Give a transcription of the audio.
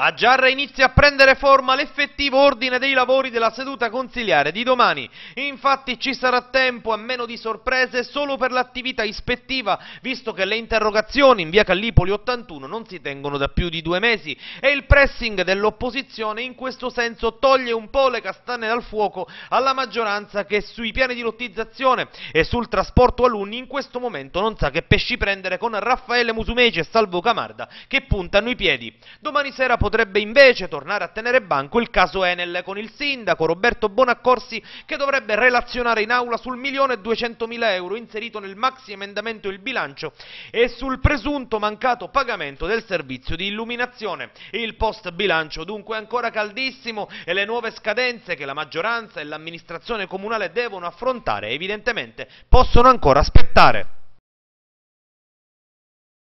A Giarra inizia a prendere forma l'effettivo ordine dei lavori della seduta consigliare di domani. Infatti ci sarà tempo a meno di sorprese solo per l'attività ispettiva, visto che le interrogazioni in via Callipoli 81 non si tengono da più di due mesi e il pressing dell'opposizione in questo senso toglie un po' le castagne dal fuoco alla maggioranza che sui piani di lottizzazione e sul trasporto alunni in questo momento non sa che pesci prendere con Raffaele Musumeci e Salvo Camarda che puntano i piedi. Domani sera potrebbe invece tornare a tenere banco il caso Enel con il sindaco Roberto Bonaccorsi che dovrebbe relazionare in aula sul 1.200.000 euro inserito nel maxi emendamento il bilancio e sul presunto mancato pagamento del servizio di illuminazione. Il post bilancio dunque è ancora caldissimo e le nuove scadenze che la maggioranza e l'amministrazione comunale devono affrontare evidentemente possono ancora aspettare.